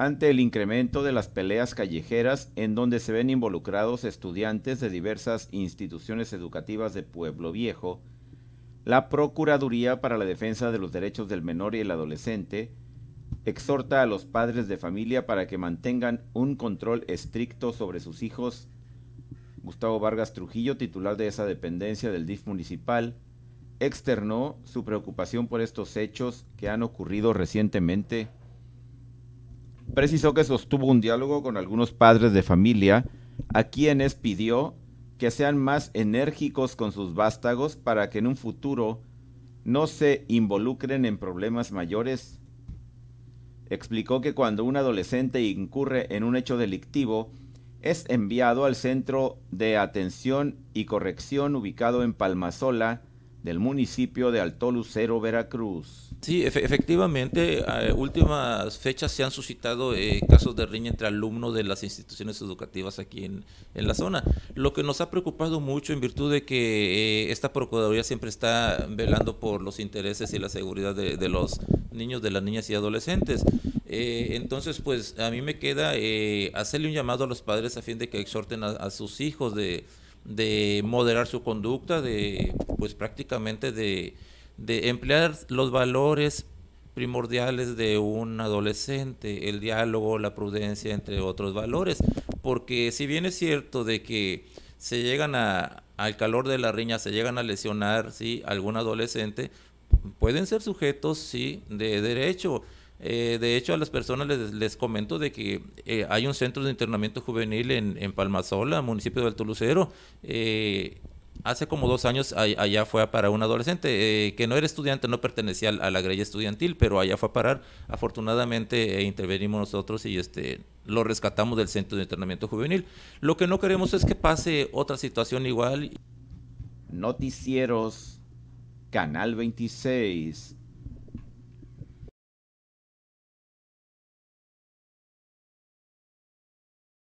ante el incremento de las peleas callejeras en donde se ven involucrados estudiantes de diversas instituciones educativas de Pueblo Viejo, la Procuraduría para la Defensa de los Derechos del Menor y el Adolescente exhorta a los padres de familia para que mantengan un control estricto sobre sus hijos. Gustavo Vargas Trujillo, titular de esa dependencia del DIF municipal, externó su preocupación por estos hechos que han ocurrido recientemente precisó que sostuvo un diálogo con algunos padres de familia a quienes pidió que sean más enérgicos con sus vástagos para que en un futuro no se involucren en problemas mayores. Explicó que cuando un adolescente incurre en un hecho delictivo, es enviado al centro de atención y corrección ubicado en Palmasola, del municipio de Alto Lucero, Veracruz. Sí, efectivamente, eh, últimas fechas se han suscitado eh, casos de riña entre alumnos de las instituciones educativas aquí en, la zona, lo que nos ha preocupado mucho en virtud de que eh, esta Procuraduría siempre está velando por los intereses y la seguridad de, los niños, de las niñas y adolescentes. entonces, pues a mí me queda hacerle un llamado a los padres a fin de que exhorten a sus hijos de de moderar su conducta, de pues prácticamente de, de emplear los valores primordiales de un adolescente, el diálogo, la prudencia, entre otros valores. Porque si bien es cierto de que se llegan a, al calor de la riña, se llegan a lesionar, ¿sí? Algún adolescente, pueden ser sujetos, sí, de derecho. Eh, de hecho, a las personas les, comento de que eh, hay un centro de internamiento juvenil en, en Palmasola, municipio de Alto Lucero. Eh, hace como dos años allá fue a parar un adolescente que no era estudiante, no pertenecía a, la grella estudiantil, pero allá fue a parar. Afortunadamente intervenimos nosotros y este lo rescatamos del centro de internamiento juvenil. Lo que no queremos es que pase otra situación igual. Noticieros, Canal 26